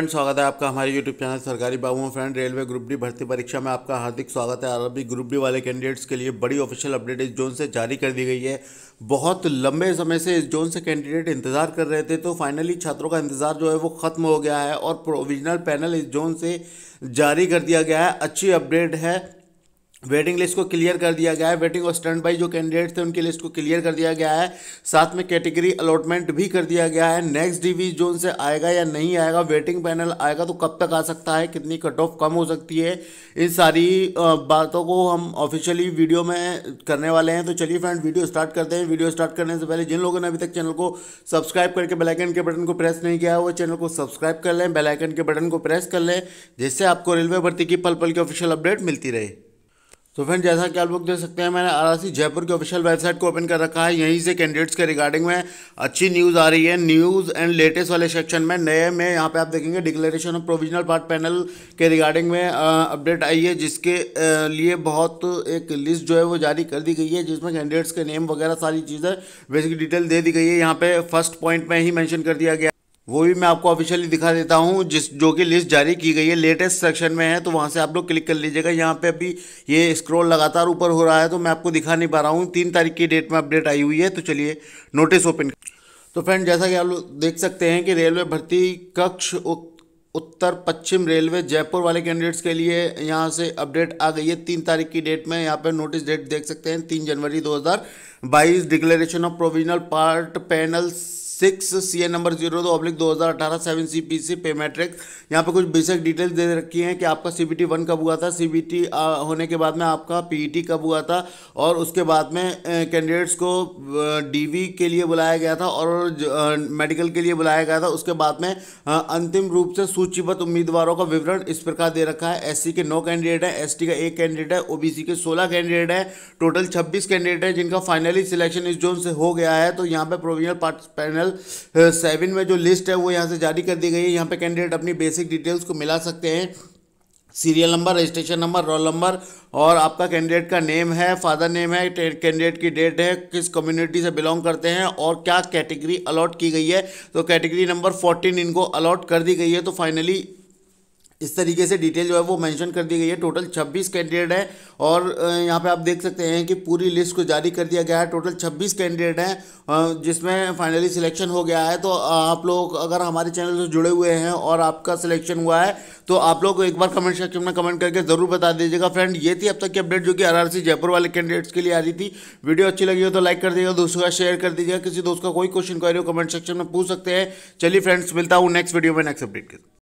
friend स्वागत है आपका हमारे यूट्यूब चैनल सरकारी बाबू फ्रेंड रेलवे ग्रुप डी भर्ती परीक्षा में आपका हार्दिक स्वागत है अरबी ग्रुप डी वाले कैंडिडेट्स के लिए बड़ी ऑफिशियल अपडेट इस जोन से जारी कर दी गई है बहुत लंबे समय से इस जोन से कैंडिडेट इंतजार कर रहे थे तो फाइनली छात्रों का इंतजार जो है वो खत्म हो गया है और प्रोविजनल पैनल इस जोन से जारी कर दिया गया है अच्छी अपडेट है वेटिंग लिस्ट को क्लियर कर दिया गया है वेटिंग और स्टैंड बाई जो कैंडिडेट थे उनकी लिस्ट को क्लियर कर दिया गया है साथ में कैटेगरी अलॉटमेंट भी कर दिया गया है नेक्स्ट डिवीज जोन से आएगा या नहीं आएगा वेटिंग पैनल आएगा तो कब तक आ सकता है कितनी कट ऑफ कम हो सकती है इन सारी बातों को हम ऑफिशियली वीडियो में करने वाले हैं तो चलिए फ्रेंड वीडियो स्टार्ट करते हैं वीडियो स्टार्ट करने से पहले जिन लोगों ने अभी तक चैनल को सब्सक्राइब करके बेलाइकन के बटन को प्रेस नहीं किया है वो चैनल को सब्सक्राइब कर लें बेलाइकन के बटन को प्रेस कर लें जिससे आपको रेलवे भर्ती की पल पल की ऑफिशियल अपडेट मिलती रहे तो फ्रेंड जैसा कि आप लोग देख सकते हैं मैंने आर जयपुर की ऑफिशियल वेबसाइट को ओपन कर रखा है यहीं से कैंडिडेट्स के रिगार्डिंग में अच्छी न्यूज़ आ रही है न्यूज़ एंड लेटेस्ट वाले सेक्शन में नए में यहाँ पे आप देखेंगे declaration of provisional part panel के रिगार्डिंग में अपडेट आई है जिसके लिए बहुत एक लिस्ट जो है वो जारी कर दी गई है जिसमें कैंडिडेट्स के नेम वगैरह सारी चीज़ें बेसिक डिटेल दे दी गई है यहाँ पर फर्स्ट पॉइंट में ही मैंशन कर दिया गया वो भी मैं आपको ऑफिशियली दिखा देता हूँ जिस जो कि लिस्ट जारी की गई है लेटेस्ट सेक्शन में है तो वहाँ से आप लोग क्लिक कर लीजिएगा यहाँ पे अभी ये स्क्रॉल लगातार ऊपर हो रहा है तो मैं आपको दिखा नहीं पा रहा हूँ तीन तारीख की डेट में अपडेट आई हुई है तो चलिए नोटिस ओपन तो फ्रेंड जैसा कि आप लोग देख सकते हैं कि रेलवे भर्ती कक्ष उत्तर पश्चिम रेलवे जयपुर वाले कैंडिडेट्स के लिए यहाँ से अपडेट आ गई है तीन तारीख की डेट में यहाँ पर नोटिस डेट देख सकते हैं तीन जनवरी बाईस declaration of provisional part panel six C N number zero दो अब्लिक दो हज़ार अठारह seven C P C matric यहाँ पर कुछ बेसिक डिटेल्स दे रखी हैं कि आपका सी बी टी वन कब हुआ था सी बी टी होने के बाद में आपका पी ई टी कब हुआ था और उसके बाद में कैंडिडेट्स को डी वी के लिए बुलाया गया था और मेडिकल के लिए बुलाया गया था उसके बाद में अंतिम रूप से सूचीबद्ध उम्मीदवारों का विवरण इस प्रकार दे रखा है एस सी के नौ कैंडिडेट हैं एस टी का एक कैंडिडेट है ओ बी सी के सोलह कैंडिडेट हैं टोटल छब्बीस कैंडिडेट हैं जिनका फाइनली सिलेक्शन इस जोन से हो गया है तो यहाँ पर प्रोविजनल पैनल चैनल सेवन में जो लिस्ट है वो यहाँ से जारी कर दी गई है यहाँ पे कैंडिडेट अपनी बेसिक डिटेल्स को मिला सकते हैं serial number registration number roll number और आपका कैंडिडेट का नेम है फादर नेम है कैंडिडेट की डेट है किस कम्युनिटी से बिलोंग करते हैं और क्या कैटेगरी अलॉट की गई है तो कैटेगरी नंबर फोर्टीन इनको अलॉट कर दी गई है तो फाइनली इस तरीके से डिटेल जो है वो मेंशन कर दी गई है टोटल 26 कैंडिडेट हैं और यहाँ पे आप देख सकते हैं कि पूरी लिस्ट को जारी कर दिया गया है टोटल 26 कैंडिडेट हैं जिसमें फाइनली सिलेक्शन हो गया है तो आप लोग अगर हमारे चैनल से जुड़े हुए हैं और आपका सिलेक्शन हुआ है तो आप लोग एक बार कमेंट सेक्शन में कमेंट करके ज़रूर बता दीजिएगा फ्रेंड ये थी अब तक की अपडेट जो कि आर जयपुर वाले कैंडिडेट्स के लिए आ रही थी वीडियो अच्छी लगी हो तो लाइक कर दीजिएगा दोस्तों का शेयर कर दीजिएगा किसी दोस्त का कोई क्वेश्चन क्वारी हो कमेंट सेक्शन में पूछ सकते हैं चलिए फ्रेंड्स मिलता हूँ नेक्स्ट वीडियो में नेक्स्ट अपडेट के